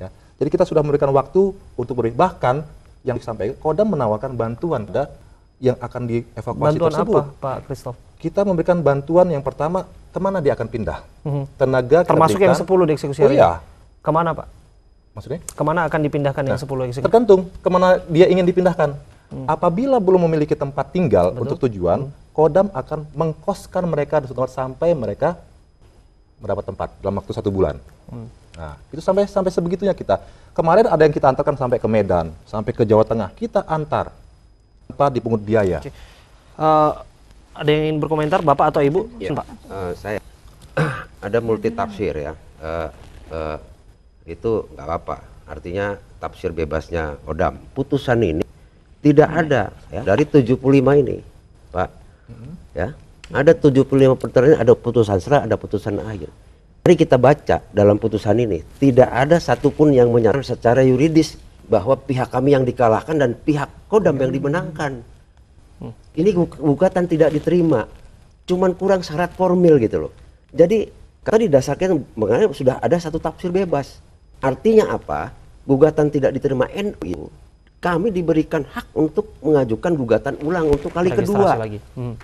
Ya. Jadi kita sudah memberikan waktu untuk beri. Bahkan yang disampaikan Kodam menawarkan bantuan pada yang akan dievakuasi bantuan tersebut. Bantuan apa, Pak Kristof? Kita memberikan bantuan yang pertama kemana dia akan pindah. Mm-hmm. Tenaga termasuk yang 10 dieksekusi. Oh iya. Kemana Pak? Maksudnya? Kemana akan dipindahkan nah, yang 10 eksekusi? Tergantung kemana dia ingin dipindahkan. Mm. Apabila belum memiliki tempat tinggal Betul. untuk tujuan, mm. Kodam akan mengkoskan mereka di tempat sampai mereka mendapat tempat dalam waktu satu bulan. Mm. Nah, itu sampai sampai sebegitunya kita. Kemarin ada yang kita antarkan sampai ke Medan, sampai ke Jawa Tengah. Kita antar tanpa dipungut biaya. Uh, ada yang ingin berkomentar, Bapak atau Ibu? Iya. Eh, ya. Pak. Uh, eh, saya ada multi tafsir ya. Uh, uh, itu nggak apa-apa. Artinya tafsir bebasnya Odam. Putusan ini tidak hmm. ada ya. dari 75 ini, Pak. Hmm. Ya. Ada 75 pertanyaan, ada putusan serah, ada putusan akhir. Mari kita baca dalam putusan ini, tidak ada satupun yang menyatakan secara yuridis bahwa pihak kami yang dikalahkan dan pihak kodam yang dimenangkan. Ini gugatan tidak diterima, cuman kurang syarat formil gitu loh. Jadi karena di dasarnya mengenai sudah ada satu tafsir bebas. Artinya apa? Gugatan tidak diterima NU kami diberikan hak untuk mengajukan gugatan ulang untuk kali Registrasi kedua. Lagi. Hmm.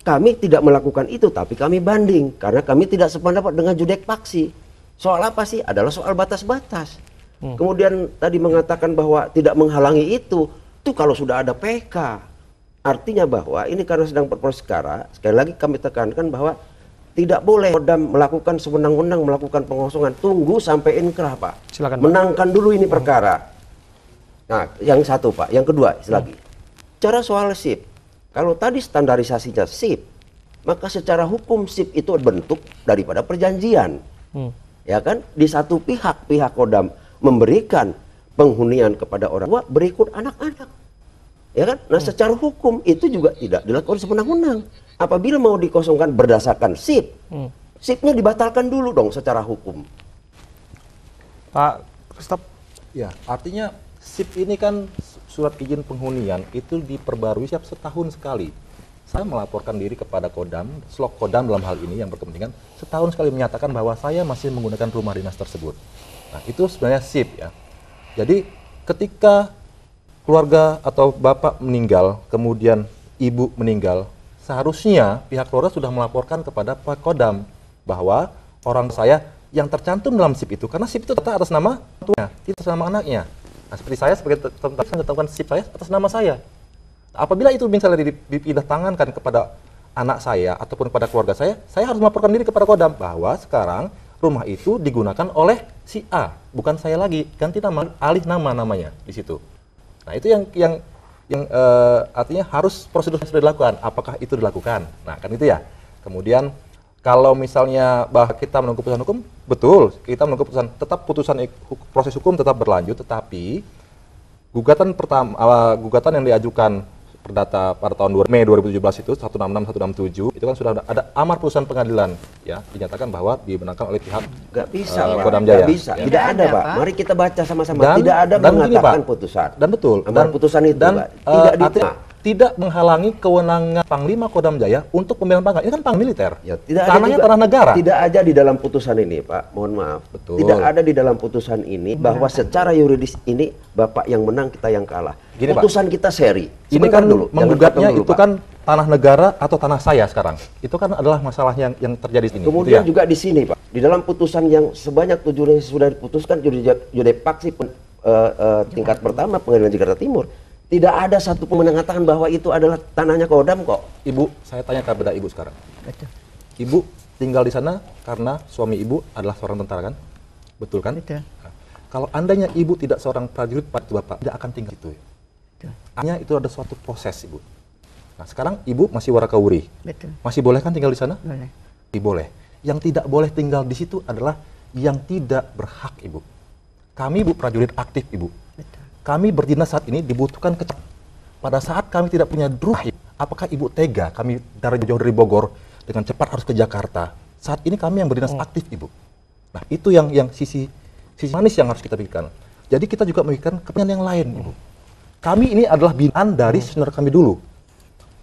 Kami tidak melakukan itu, tapi kami banding karena kami tidak sependapat dengan Judek Paksi. Soal apa sih? Adalah soal batas-batas. Hmm. Kemudian tadi mengatakan bahwa tidak menghalangi itu, itu kalau sudah ada PK. Artinya bahwa ini karena sedang perkara sekali lagi kami tekankan bahwa tidak boleh Kodam melakukan sewenang-wenang melakukan pengosongan. Tunggu sampai inkrah, Pak. Silakan. Pak. Menangkan dulu ini perkara. Nah, yang satu, Pak. Yang kedua, lagi. Hmm. Cara soal SIP. Kalau tadi standarisasinya SIP, maka secara hukum SIP itu bentuk daripada perjanjian. Hmm. Ya kan? Di satu pihak, pihak Kodam memberikan penghunian kepada orang tua berikut anak-anak. Ya kan? Nah, hmm. secara hukum itu juga tidak dilakukan semenang-menang. Apabila mau dikosongkan berdasarkan SIP, hmm. SIPnya dibatalkan dulu dong secara hukum. Pak Kristap, ya artinya SIP ini kan surat izin penghunian itu diperbarui siap setahun sekali. Saya melaporkan diri kepada Kodam, Slok Kodam dalam hal ini yang berkepentingan, setahun sekali menyatakan bahwa saya masih menggunakan rumah dinas tersebut. Nah, itu sebenarnya SIP ya. Jadi ketika keluarga atau bapak meninggal, kemudian ibu meninggal, seharusnya pihak keluarga sudah melaporkan kepada Pak Kodam bahwa orang saya yang tercantum dalam SIP itu karena SIP itu tetap atas nama tuanya, tidak atas nama anaknya. Nah, seperti saya sebagai tentara saya menetapkan sip saya atas nama saya. Apabila itu misalnya dipindah tangankan kepada anak saya ataupun kepada keluarga saya, saya harus melaporkan diri kepada Kodam bahwa sekarang rumah itu digunakan oleh si A, bukan saya lagi. Ganti nama, alih nama namanya di situ. Nah, itu yang yang yang uh, artinya harus prosedur yang sudah dilakukan. Apakah itu dilakukan? Nah, kan itu ya. Kemudian kalau misalnya bah kita menunggu putusan hukum, betul, kita menunggu putusan, tetap putusan proses hukum tetap berlanjut, tetapi gugatan pertama uh, gugatan yang diajukan perdata pada tahun 2, Mei 2017 itu 166 167 itu kan sudah ada, ada amar putusan pengadilan ya dinyatakan bahwa dibenarkan oleh pihak nggak bisa uh, Kodam Jaya. Gak bisa. Ya. Tidak ada, Pak. Mari kita baca sama-sama. Tidak ada dan mengatakan Pak. putusan. Dan betul. Amar dan, putusan itu dan, Pak. Eh, tidak diterima tidak menghalangi kewenangan Panglima Kodam Jaya untuk pemilihan pangkat. Ini kan pang militer. Ya, tidak Tanahnya juga, tanah negara. Tidak ada di dalam putusan ini, Pak. Mohon maaf. Betul. Tidak ada di dalam putusan ini bahwa secara yuridis ini Bapak yang menang, kita yang kalah. Gini, putusan Pak, kita seri. ini kan dulu, menggugatnya dulu, itu kan tanah negara atau tanah saya sekarang. Itu kan adalah masalah yang yang terjadi di sini. Gitu Kemudian ya? juga di sini, Pak. Di dalam putusan yang sebanyak tujuh sudah diputuskan pun uh, uh, tingkat pertama Pengadilan Jakarta Timur tidak ada satu pun mengatakan bahwa itu adalah tanahnya Kodam kok. Ibu, saya tanya kepada ibu sekarang. Ibu tinggal di sana karena suami ibu adalah seorang tentara kan? Betul kan? Betul. Nah, kalau andainya ibu tidak seorang prajurit pak bapak tidak akan tinggal itu. Ya? Betul. Hanya itu ada suatu proses ibu. Nah sekarang ibu masih warakawuri. Betul. Masih boleh kan tinggal di sana? Boleh. boleh. Yang tidak boleh tinggal di situ adalah yang tidak berhak ibu. Kami ibu prajurit aktif ibu kami berdinas saat ini dibutuhkan kecepatan. Pada saat kami tidak punya drahim, apakah Ibu tega kami dari jauh dari Bogor dengan cepat harus ke Jakarta? Saat ini kami yang berdinas hmm. aktif, Ibu. Nah, itu yang yang sisi sisi manis yang harus kita pikirkan. Jadi kita juga memikirkan kepentingan yang lain, Ibu. Kami ini adalah binaan dari hmm. senior kami dulu.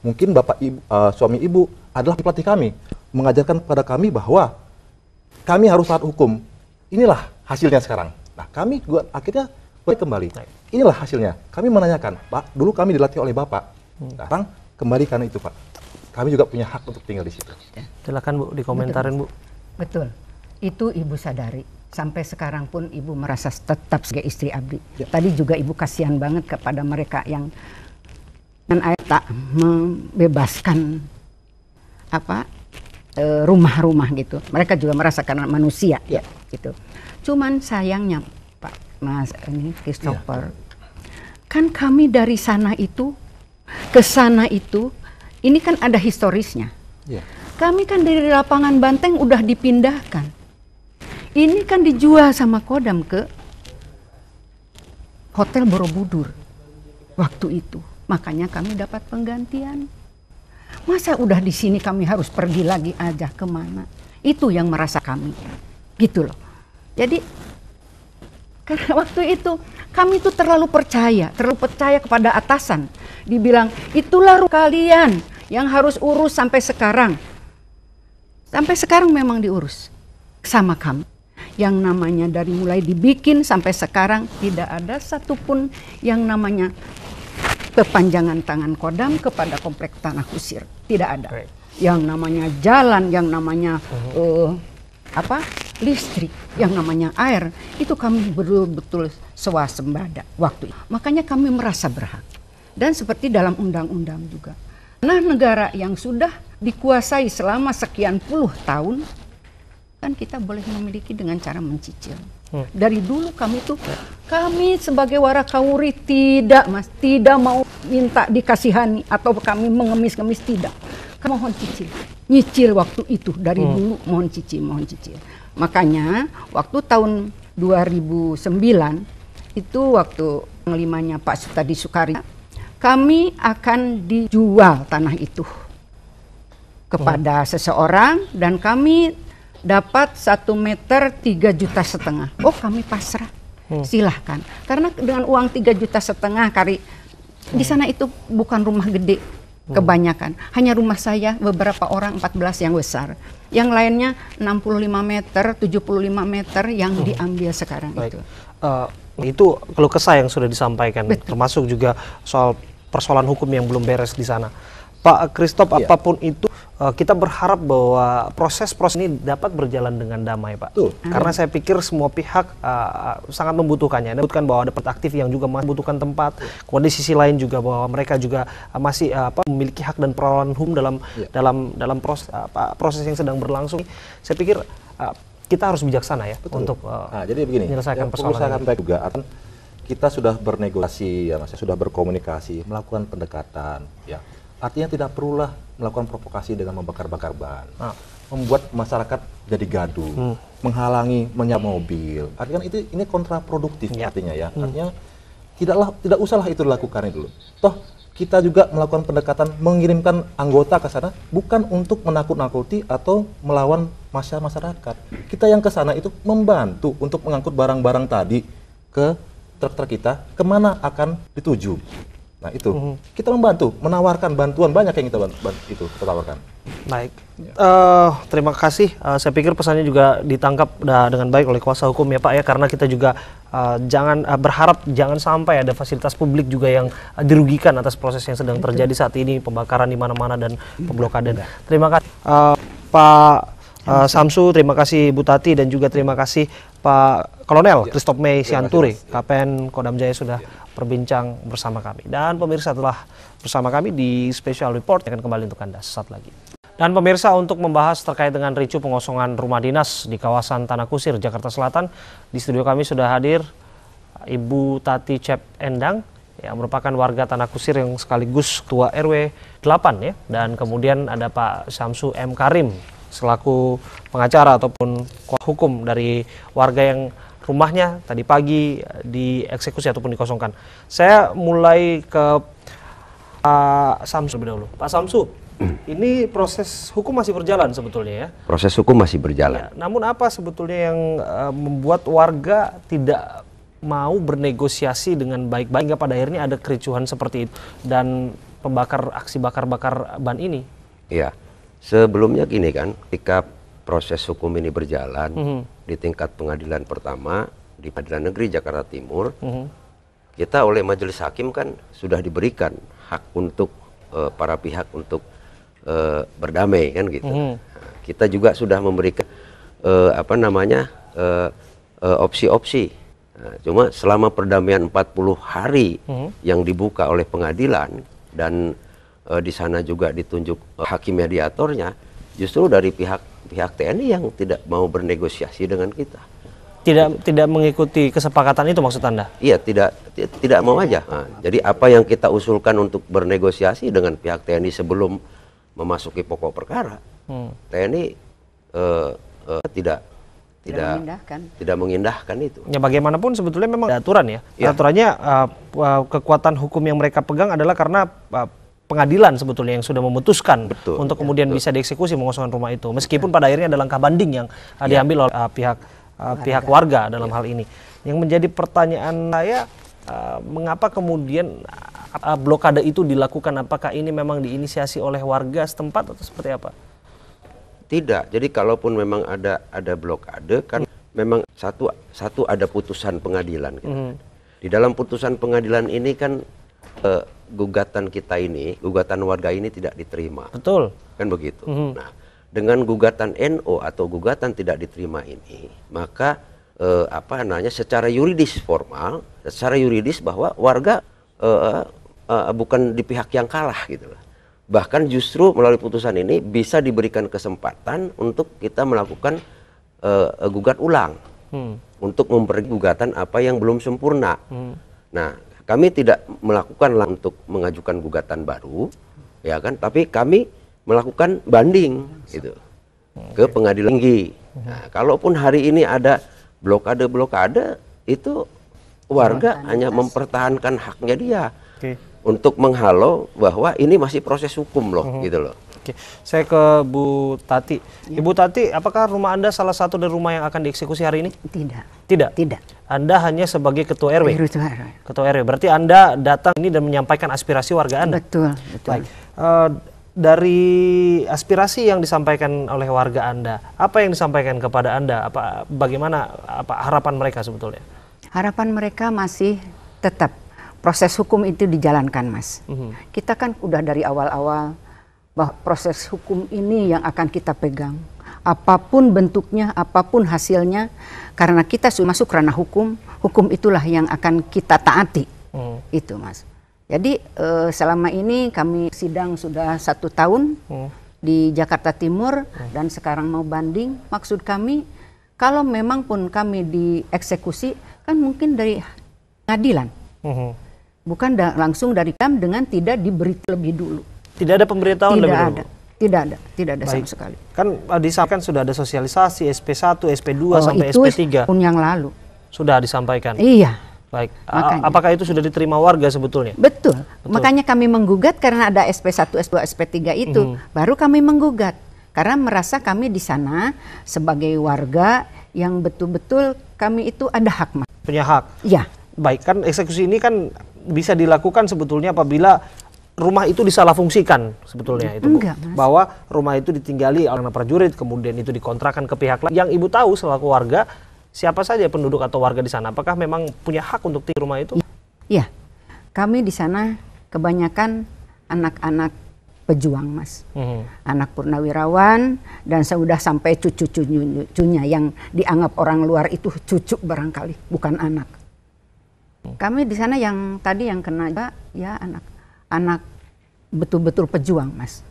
Mungkin Bapak Ibu, uh, suami Ibu adalah pelatih kami, mengajarkan kepada kami bahwa kami harus saat hukum. Inilah hasilnya sekarang. Nah, kami juga akhirnya kembali kembali. Inilah hasilnya. Kami menanyakan, Pak, dulu kami dilatih oleh Bapak. Hmm. Sekarang kembalikan itu, Pak. Kami juga punya hak untuk tinggal di situ. Ya, silakan Bu dikomentarin, Betul. Bu. Betul. Itu Ibu sadari. Sampai sekarang pun Ibu merasa tetap sebagai istri Abdi. Ya. Tadi juga Ibu kasihan banget kepada mereka yang dan ayat tak membebaskan apa e, rumah-rumah gitu. Mereka juga merasakan manusia ya. gitu. Cuman sayangnya Mas ini Christopher. Ya. Kan kami dari sana itu ke sana itu ini kan ada historisnya. Ya. Kami kan dari lapangan Banteng udah dipindahkan. Ini kan dijual sama Kodam ke Hotel Borobudur waktu itu. Makanya kami dapat penggantian. Masa udah di sini kami harus pergi lagi aja kemana? Itu yang merasa kami. Gitu loh. Jadi karena waktu itu kami itu terlalu percaya, terlalu percaya kepada atasan. Dibilang, itulah kalian yang harus urus sampai sekarang. Sampai sekarang memang diurus sama kami. Yang namanya dari mulai dibikin sampai sekarang tidak ada satupun yang namanya kepanjangan tangan kodam kepada komplek tanah kusir. Tidak ada. Yang namanya jalan, yang namanya uh, apa listrik, yang namanya air, itu kami betul-betul swasembada waktu itu. Makanya kami merasa berhak. Dan seperti dalam undang-undang juga. Nah negara yang sudah dikuasai selama sekian puluh tahun, kan kita boleh memiliki dengan cara mencicil. Hmm. Dari dulu kami tuh, kami sebagai warakauri tidak mas, tidak mau minta dikasihani atau kami mengemis-ngemis tidak. Kami mohon cicil nyicil waktu itu dari hmm. dulu mohon cicil mohon cicil makanya waktu tahun 2009 itu waktu penglimanya Pak Sutadi Sukari kami akan dijual tanah itu kepada hmm. seseorang dan kami dapat satu meter tiga juta setengah oh kami pasrah hmm. silahkan karena dengan uang tiga juta setengah kari hmm. di sana itu bukan rumah gede Hmm. kebanyakan. Hanya rumah saya beberapa orang 14 yang besar. Yang lainnya 65 meter, 75 meter yang hmm. diambil sekarang Baik. itu. Uh, itu kalau kesah yang sudah disampaikan, Betul. termasuk juga soal persoalan hukum yang belum beres di sana. Pak Kristop, ya. apapun itu Eh, kita berharap bahwa proses-proses ini dapat berjalan dengan damai, Pak. Tuh. Hmm. Karena saya pikir semua pihak uh, sangat membutuhkannya. Dibutuhkan bahwa ada aktif yang juga membutuhkan tempat. Kondisi sisi lain juga bahwa mereka juga masih uh, apa, memiliki hak dan perlawanan hukum dalam ya. dalam dalam proses, uh, proses yang sedang berlangsung. Saya pikir uh, kita harus bijaksana ya Betul. untuk uh, nah, jadi begini, menyelesaikan persoalan. ini juga akan kita sudah bernegosiasi ya Mas, sudah berkomunikasi, melakukan pendekatan ya. Artinya tidak perlulah melakukan provokasi dengan membakar-bakar ban, ah. membuat masyarakat jadi gaduh, hmm. menghalangi menyap mobil. Artinya itu ini kontraproduktif ya. artinya ya. Hmm. Artinya tidaklah tidak usahlah itu dilakukan dulu. Toh kita juga melakukan pendekatan mengirimkan anggota ke sana bukan untuk menakut-nakuti atau melawan masyarakat. Kita yang ke sana itu membantu untuk mengangkut barang-barang tadi ke truk-truk kita kemana akan dituju. Nah itu mm -hmm. kita membantu, menawarkan bantuan banyak yang kita bantu, bantu itu kita tawarkan. Baik, uh, terima kasih. Uh, saya pikir pesannya juga ditangkap eh, dengan baik oleh kuasa hukum ya Pak ya, karena kita juga uh, jangan uh, berharap jangan sampai ada fasilitas publik juga yang uh, dirugikan atas proses yang sedang terjadi saat ini pembakaran di mana-mana dan pemblokaden. Iya. Terima kasih uh, Pak. Uh, Samsu, terima kasih Bu Tati dan juga terima kasih Pak Kolonel Kristop iya. ya. Mei Sianturi, KPN Kodam Jaya sudah ya berbincang bersama kami. Dan pemirsa telah bersama kami di Special Report yang akan kembali untuk Anda sesaat lagi. Dan pemirsa untuk membahas terkait dengan ricu pengosongan rumah dinas di kawasan Tanah Kusir, Jakarta Selatan, di studio kami sudah hadir Ibu Tati Cep Endang yang merupakan warga Tanah Kusir yang sekaligus Ketua RW 8 ya. Dan kemudian ada Pak Samsu M. Karim selaku pengacara ataupun hukum dari warga yang rumahnya tadi pagi eh, dieksekusi ataupun dikosongkan. Saya mulai ke Pak eh, Samsu lebih dahulu. Pak Samsu, hmm. ini proses hukum masih berjalan sebetulnya ya. Proses hukum masih berjalan. Ya, namun apa sebetulnya yang uh, membuat warga tidak mau bernegosiasi dengan baik-baik hingga pada akhirnya ada kericuhan seperti itu dan pembakar aksi bakar-bakar ban ini? Iya. Sebelumnya gini kan, ketika proses hukum ini berjalan mm -hmm. di tingkat pengadilan pertama di Pengadilan Negeri Jakarta Timur, mm -hmm. kita oleh Majelis Hakim kan sudah diberikan hak untuk uh, para pihak untuk uh, berdamai kan gitu. Mm -hmm. kita juga sudah memberikan uh, apa namanya opsi-opsi. Nah, cuma selama perdamaian 40 hari mm -hmm. yang dibuka oleh pengadilan dan di sana juga ditunjuk hakim mediatornya, justru dari pihak pihak TNI yang tidak mau bernegosiasi dengan kita. Tidak gitu. tidak mengikuti kesepakatan itu maksud Anda? Iya, tidak tidak mau aja. Nah, jadi apa yang kita usulkan untuk bernegosiasi dengan pihak TNI sebelum memasuki pokok perkara, hmm. TNI eh, eh, tidak tidak mengindahkan. tidak mengindahkan itu. Ya bagaimanapun sebetulnya memang ada aturan ya. ya. Aturannya uh, kekuatan hukum yang mereka pegang adalah karena uh, pengadilan sebetulnya yang sudah memutuskan betul, untuk ya, kemudian betul. bisa dieksekusi mengosongkan rumah itu meskipun pada akhirnya ada langkah banding yang uh, ya. diambil oleh uh, pihak uh, warga. pihak warga dalam ya. hal ini yang menjadi pertanyaan saya uh, mengapa kemudian uh, blokade itu dilakukan apakah ini memang diinisiasi oleh warga setempat atau seperti apa tidak jadi kalaupun memang ada ada blokade kan hmm. memang satu satu ada putusan pengadilan kan. hmm. di dalam putusan pengadilan ini kan uh, gugatan kita ini, gugatan warga ini tidak diterima. Betul. Kan begitu. Mm -hmm. Nah, dengan gugatan NO atau gugatan tidak diterima ini, maka eh, apa namanya secara yuridis formal, secara yuridis bahwa warga eh, eh, eh, bukan di pihak yang kalah gitu loh. Bahkan justru melalui putusan ini bisa diberikan kesempatan untuk kita melakukan eh, eh gugat ulang. Hmm. Untuk memberi gugatan apa yang belum sempurna. Hmm. Nah, kami tidak melakukan untuk mengajukan gugatan baru, ya kan? Tapi kami melakukan banding gitu ke pengadilan tinggi. Nah, kalaupun hari ini ada blokade-blokade itu warga hanya mempertahankan haknya dia okay. untuk menghalau bahwa ini masih proses hukum loh, mhm. gitu loh. Oke, saya ke Bu Tati. Ya. Ibu Tati, apakah rumah Anda salah satu dari rumah yang akan dieksekusi hari ini? Tidak. Tidak? Tidak. Anda hanya sebagai Ketua RW? Ketua RW. Ketua RW, berarti Anda datang ini dan menyampaikan aspirasi warga Anda? Betul, betul. Baik. Uh, dari aspirasi yang disampaikan oleh warga Anda, apa yang disampaikan kepada Anda? Apa bagaimana apa harapan mereka sebetulnya? Harapan mereka masih tetap proses hukum itu dijalankan, Mas. Mm Kita kan udah dari awal-awal bahwa proses hukum ini yang akan kita pegang. Apapun bentuknya, apapun hasilnya, karena kita sudah masuk ranah hukum, hukum itulah yang akan kita taati. Hmm. Itu, Mas. Jadi uh, selama ini kami sidang sudah satu tahun hmm. di Jakarta Timur hmm. dan sekarang mau banding. Maksud kami, kalau memang pun kami dieksekusi, kan mungkin dari pengadilan, hmm. bukan da langsung dari kami dengan tidak diberi lebih dulu. Tidak ada pemberitahuan tidak lebih dulu. Tidak ada, tidak ada Baik. sama sekali. Kan ah, disampaikan sudah ada sosialisasi SP1, SP2 oh, sampai SP3. pun yang lalu. Sudah disampaikan. Iya. Baik. Makanya. apakah itu sudah diterima warga sebetulnya? Betul. Betul. Makanya kami menggugat karena ada SP1, SP2, SP3 itu, -hmm. baru kami menggugat karena merasa kami di sana sebagai warga yang betul-betul kami itu ada hak. Mas. Punya hak. Iya. Baik, kan eksekusi ini kan bisa dilakukan sebetulnya apabila rumah itu disalahfungsikan sebetulnya itu Enggak, Bu. bahwa rumah itu ditinggali oleh prajurit kemudian itu dikontrakkan ke pihak lain yang ibu tahu selaku warga siapa saja penduduk atau warga di sana apakah memang punya hak untuk tinggal rumah itu Iya kami di sana kebanyakan anak-anak pejuang mas hmm. anak purnawirawan dan sudah sampai cucu-cucunya yang dianggap orang luar itu cucu barangkali bukan anak mhm. kami di sana yang tadi yang kena ya anak anak betul-betul pejuang, Mas.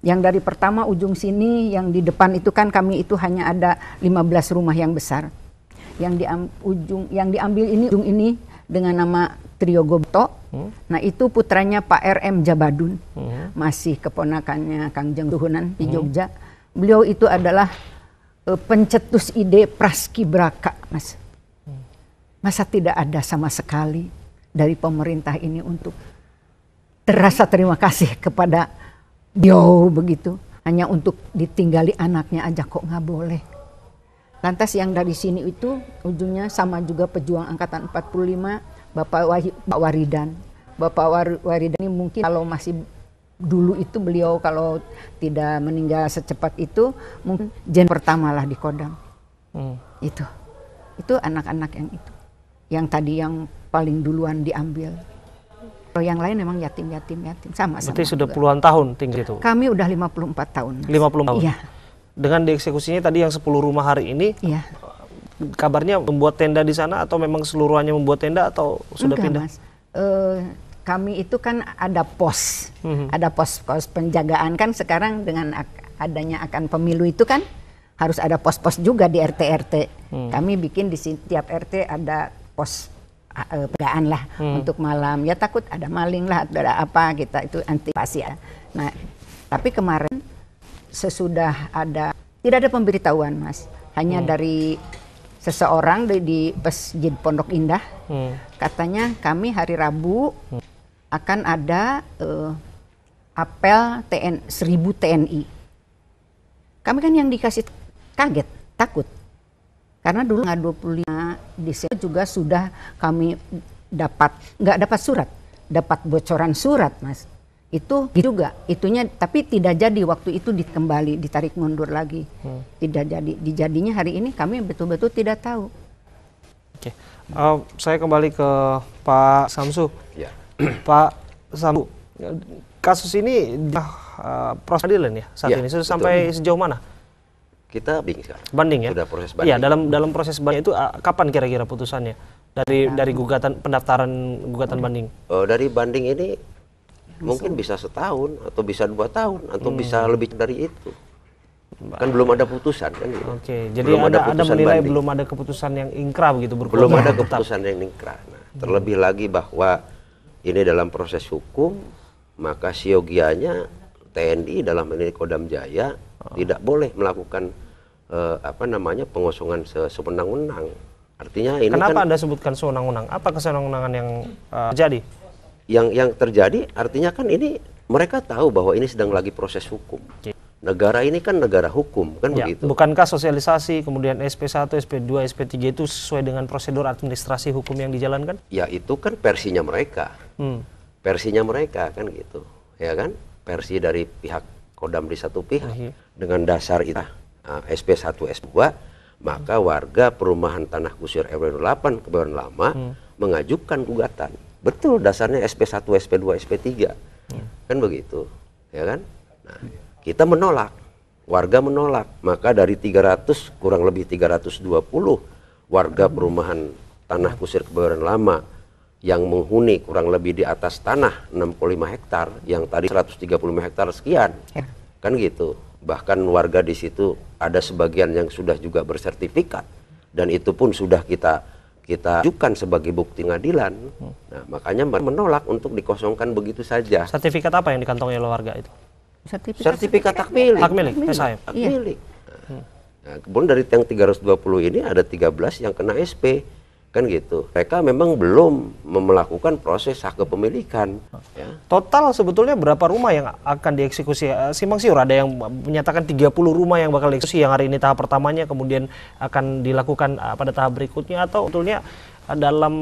Yang dari pertama ujung sini, yang di depan itu kan kami itu hanya ada 15 rumah yang besar. Yang di ujung yang diambil ini ujung ini dengan nama Trio Gobto. Hmm? Nah, itu putranya Pak RM Jabadun. Hmm. Masih keponakannya Kang Jeng Duhunan di hmm. Jogja. Beliau itu adalah uh, pencetus ide Praskibraka, Mas. Hmm. Masa tidak ada sama sekali dari pemerintah ini untuk terasa terima kasih kepada Dio begitu. Hanya untuk ditinggali anaknya aja kok nggak boleh. Lantas yang dari sini itu ujungnya sama juga pejuang angkatan 45 Bapak Wahid, Pak Waridan. Bapak War, Waridan ini mungkin kalau masih dulu itu beliau kalau tidak meninggal secepat itu mungkin jen pertama lah di Kodam. Hmm. Itu. Itu anak-anak yang itu. Yang tadi yang paling duluan diambil. Kalau yang lain memang yatim-yatim yatim sama sama. Berarti sudah juga. puluhan tahun tinggi itu. Kami udah 54 tahun. Mas. 50 tahun. Iya. Dengan dieksekusinya tadi yang 10 rumah hari ini. Iya. Kabarnya membuat tenda di sana atau memang seluruhannya membuat tenda atau sudah Enggak, pindah? Mas. E, kami itu kan ada pos, mm-hmm. ada pos-pos penjagaan kan sekarang dengan adanya akan pemilu itu kan harus ada pos-pos juga di RT-RT. Mm. Kami bikin di tiap RT ada pos uh, pegaan lah hmm. untuk malam ya takut ada maling lah ada apa kita itu antisipasi ya nah tapi kemarin sesudah ada tidak ada pemberitahuan mas hanya hmm. dari seseorang di, di Masjid Pondok Indah hmm. katanya kami hari Rabu hmm. akan ada uh, apel TN seribu TNI kami kan yang dikasih kaget takut karena dulu tanggal 25 Desember juga sudah kami dapat nggak dapat surat, dapat bocoran surat, Mas. Itu juga itunya tapi tidak jadi waktu itu dikembali ditarik mundur lagi. Hmm. Tidak jadi. Dijadinya hari ini kami betul-betul tidak tahu. Oke. Okay. Uh, eh, saya kembali ke Pak Samsu. Ya. Pak Samsu, kasus ini uh, proses peradilan ya saat ya, ini sudah betul. sampai sejauh mana? kita banding sekarang. Banding ya. Sudah proses iya, banding. Iya, dalam dalam proses banding itu uh, kapan kira-kira putusannya? Dari ya. dari gugatan pendaftaran gugatan banding. Uh, dari banding ini mungkin bisa setahun atau bisa dua tahun atau hmm. bisa lebih dari itu. Baik. Kan belum ada putusan kan. Gitu. Oke, jadi belum ada ada menilai banding. belum ada keputusan yang ingkrah begitu Belum ada tetap. keputusan yang ingkrah. Nah, terlebih lagi bahwa ini dalam proses hukum maka siogianya TNI dalam ini Kodam Jaya oh. tidak boleh melakukan eh, apa namanya pengosongan sewenang-wenang. Artinya ini Kenapa kan, Anda sebutkan sewenang-wenang? Apa kesenang-wenangan yang uh, terjadi? Yang yang terjadi artinya kan ini mereka tahu bahwa ini sedang lagi proses hukum. Okay. Negara ini kan negara hukum, kan ya, begitu. Bukankah sosialisasi kemudian SP1, SP2, SP3 itu sesuai dengan prosedur administrasi hukum yang dijalankan? Ya, itu kan versinya mereka. Hmm. Versinya mereka kan gitu. Ya kan? versi dari pihak Kodam di satu pihak iya. uh -huh. dengan dasar itu uh, SP1 S2 maka mm -hmm. warga perumahan tanah kusir RW 8 kebayoran lama mm -hmm. mengajukan gugatan. Betul dasarnya SP1, SP2, SP3. Hmm. Kan begitu. Ya kan? Nah, kita menolak. Warga menolak. Maka dari 300 kurang lebih 320 warga hmm. perumahan tanah kusir kebayoran lama yang menghuni kurang lebih di atas tanah 65 hektar yang tadi 135 hektar sekian ya. kan gitu bahkan warga di situ ada sebagian yang sudah juga bersertifikat dan itu pun sudah kita kita ajukan sebagai bukti pengadilan hmm. nah makanya menolak untuk dikosongkan begitu saja sertifikat apa yang dikantongi oleh warga itu sertifikat, sertifikat hak milik hak milik hak milik, iya. hmm. Nah, kemudian dari yang 320 ini ada 13 yang kena SP kan gitu. Mereka memang belum melakukan proses hak kepemilikan. Ya. Total sebetulnya berapa rumah yang akan dieksekusi? Eh, Simang Siur ada yang menyatakan 30 rumah yang bakal dieksekusi yang hari ini tahap pertamanya kemudian akan dilakukan eh, pada tahap berikutnya atau sebetulnya eh, dalam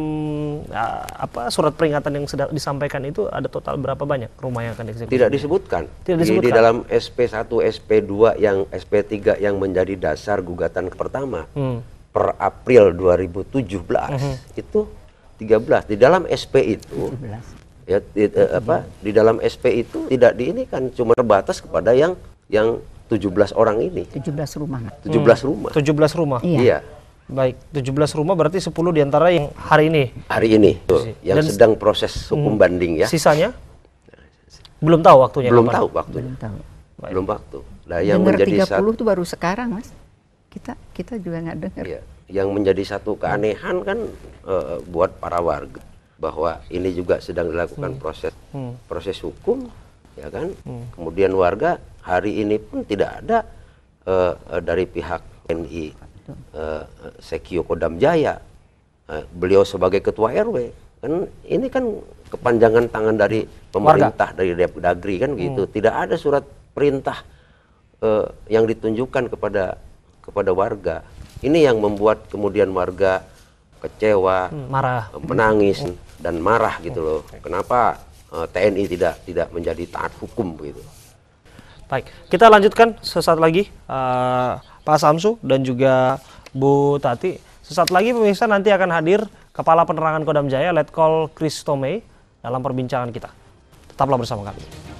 apa surat peringatan yang sedang disampaikan itu ada total berapa banyak rumah yang akan dieksekusi? Tidak disebutkan. Tidak disebutkan. Di, di dalam SP1, SP2 yang SP3 yang menjadi dasar gugatan pertama. Hmm per April 2017 mm -hmm. itu 13 di dalam SP itu 17. ya di, eh, mhm. apa di dalam SP itu tidak di ini kan cuma terbatas kepada yang yang 17 orang ini 17 rumah 17 hmm. rumah 17 rumah iya, iya. Baik, 17 rumah berarti 10 diantara yang hari ini. Hari ini, tuh, yang Dan sedang proses hukum hmm, banding ya. Sisanya belum tahu waktunya. Belum kapan? tahu waktunya. Belum tahu. Baik. Belum waktu. Nah, yang Dengar menjadi 30 itu baru sekarang, Mas kita kita juga nggak dengar. Ya, Yang menjadi satu keanehan kan uh, buat para warga bahwa ini juga sedang dilakukan hmm. proses hmm. proses hukum, ya kan. Hmm. Kemudian warga hari ini pun tidak ada uh, uh, dari pihak NI uh, eh, Sekio Kodam Jaya, uh, beliau sebagai ketua RW kan ini kan kepanjangan tangan dari pemerintah warga. dari Dagri kan gitu, hmm. tidak ada surat perintah uh, yang ditunjukkan kepada kepada warga. Ini yang membuat kemudian warga kecewa, hmm, marah, eh, menangis dan marah gitu loh. Kenapa eh, TNI tidak tidak menjadi taat hukum begitu? Baik, kita lanjutkan sesaat lagi uh, Pak Samsu dan juga Bu Tati. Sesaat lagi pemirsa nanti akan hadir Kepala Penerangan Kodam Jaya Letkol Kristome dalam perbincangan kita. Tetaplah bersama kami.